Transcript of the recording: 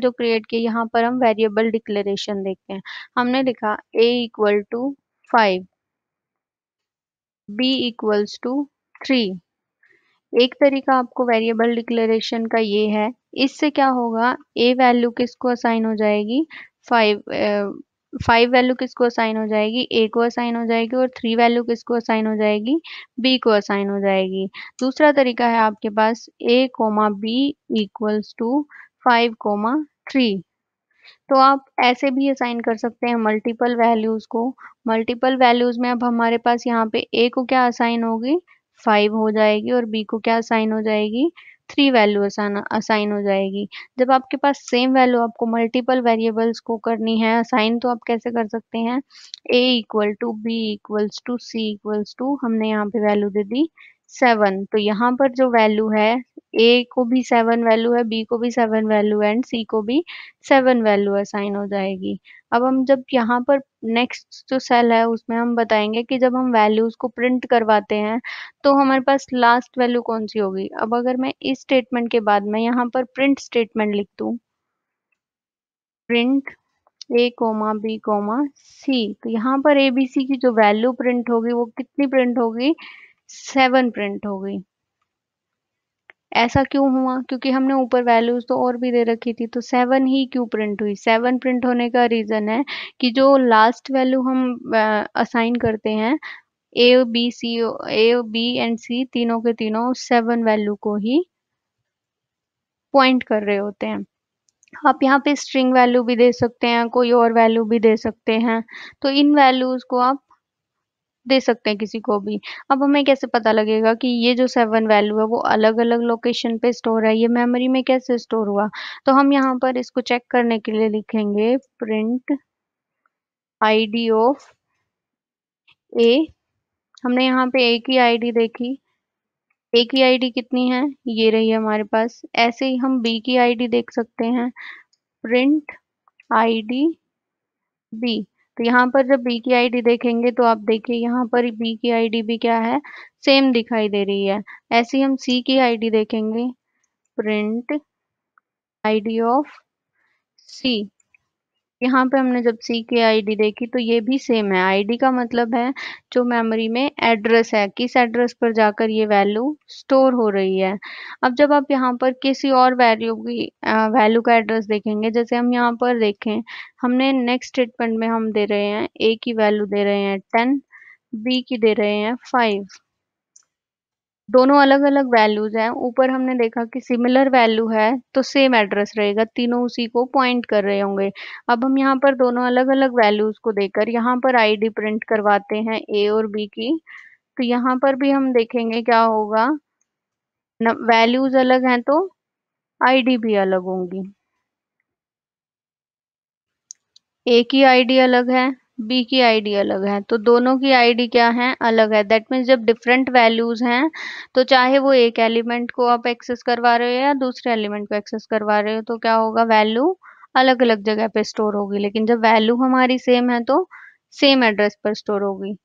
जो क्रिएट की यहाँ पर हम वेरिएबल डिक्लेरेशन देखते हैं हमने लिखा a equal to five B equals to three एक तरीका आपको वेरिएबल डिक्लेरेशन का ये है इससे क्या होगा ए वैल्यू किसको असाइन हो जाएगी फाइव फाइव वैल्यू किसको असाइन हो जाएगी ए को असाइन हो जाएगी और थ्री वैल्यू किसको असाइन हो जाएगी बी को असाइन हो जाएगी दूसरा तरीका है आपके पास A comma B equals to five comma three तो आप ऐसे भी असाइन कर सकते हैं मल्टीपल वैल्यूज़ को मल्टीपल वैल्यूज़ में अब हमारे पास यहाँ पे ए को क्या असाइन होगी फाइव हो जाएगी और बी को क्या असाइन हो जाएगी थ्री वैल्यू असाइन हो जाएगी जब आपके पास सेम वैल्यू आपको मल्टीपल वेरिएबल्स को करनी है असाइन तो आप कैसे कर सकते हैं A equal to B equals to C equals to हमने यहाँ पे वैल्यू दे दी सेवन तो यहाँ पर जो वैल्यू है ए को भी सेवन वैल्यू है बी को भी सेवन वैल्यू है एंड सी को भी सेवन वैल्यू असाइन हो जाएगी अब हम जब यहाँ पर नेक्स्ट जो सेल है उसमें हम बताएंगे कि जब हम वैल्यूज को प्रिंट करवाते हैं तो हमारे पास लास्ट वैल्यू कौन सी होगी अब अगर मैं इस स्टेटमेंट के बाद में यहाँ पर प्रिंट स्टेटमेंट लिख दू print A comma B comma C तो यहाँ पर ए बी सी की जो वैल्यू प्रिंट होगी वो कितनी प्रिंट होगी सेवन प्रिंट होगी ऐसा क्यों हुआ क्योंकि हमने ऊपर वैल्यूज़ तो और भी दे रखी थी तो सेवन ही क्यों प्रिंट हुई सेवन प्रिंट होने का रीज़न है कि जो लास्ट वैल्यू हम असाइन करते हैं A B C A B and C तीनों के तीनों सेवन वैल्यू को ही पॉइंट कर रहे होते हैं आप यहाँ पे स्ट्रिंग वैल्यू भी दे सकते हैं कोई और वैल्यू भी दे सकते हैं तो इन वैल्यूज़ को आप दे सकते हैं किसी को भी अब हमें कैसे पता लगेगा कि ये जो सेवन वैल्यू है वो अलग अलग लोकेशन पे स्टोर है ये मेमोरी में कैसे स्टोर हुआ तो हम यहाँ पर इसको चेक करने के लिए लिखेंगे प्रिंट आईडी ऑफ ए हमने यहाँ पे एक ही आईडी देखी की आई आईडी कितनी है ये रही है हमारे पास ऐसे ही हम बी की आईडी देख सकते हैं प्रिंट डी बी तो यहाँ पर जब बी की आईडी देखेंगे तो आप देखिए यहाँ पर बी की आईडी भी क्या है सेम दिखाई दे रही है ऐसे हम सी की आईडी देखेंगे प्रिंट आईडी ऑफ सी यहाँ पे हमने जब सी के डी देखी तो ये भी सेम है डी का मतलब है जो मेमोरी में एड्रेस है किस एड्रेस पर जाकर ये वैल्यू स्टोर हो रही है अब जब आप यहाँ पर किसी और वैल्यू की वैल्यू का एड्रेस देखेंगे जैसे हम यहाँ पर देखें हमने नेक्स्ट स्टेटमेंट में हम दे रहे हैं ए की वैल्यू दे रहे हैं टेन बी की दे रहे हैं फाइव दोनों अलग-अलग वैल्यूज हैं ऊपर हमने देखा कि सिमिलर वैल्यू है तो सेम एड्रेस रहेगा तीनों उसी को पॉइंट कर रहे होंगे अब हम यहाँ पर दोनों अलग-अलग वैल्यूज को देकर यहाँ पर आईडी प्रिंट करवाते हैं ए और बी की तो यहाँ पर भी हम देखेंगे क्या होगा वैल्यूज अलग हैं तो आईडी भी अलग होंगी ए की आईडी अलग है बी की आईडी अलग है तो दोनों की आईडी क्या है अलग है दैट मीन्स जब डिफरेंट वैल्यूज हैं तो चाहे वो एक एलिमेंट को आप एक्सेस करवा रहे हो या दूसरे एलिमेंट को एक्सेस करवा रहे हो तो क्या होगा वैल्यू अलग अलग जगह पे स्टोर होगी लेकिन जब वैल्यू हमारी सेम है तो सेम एड्रेस पर स्टोर होगी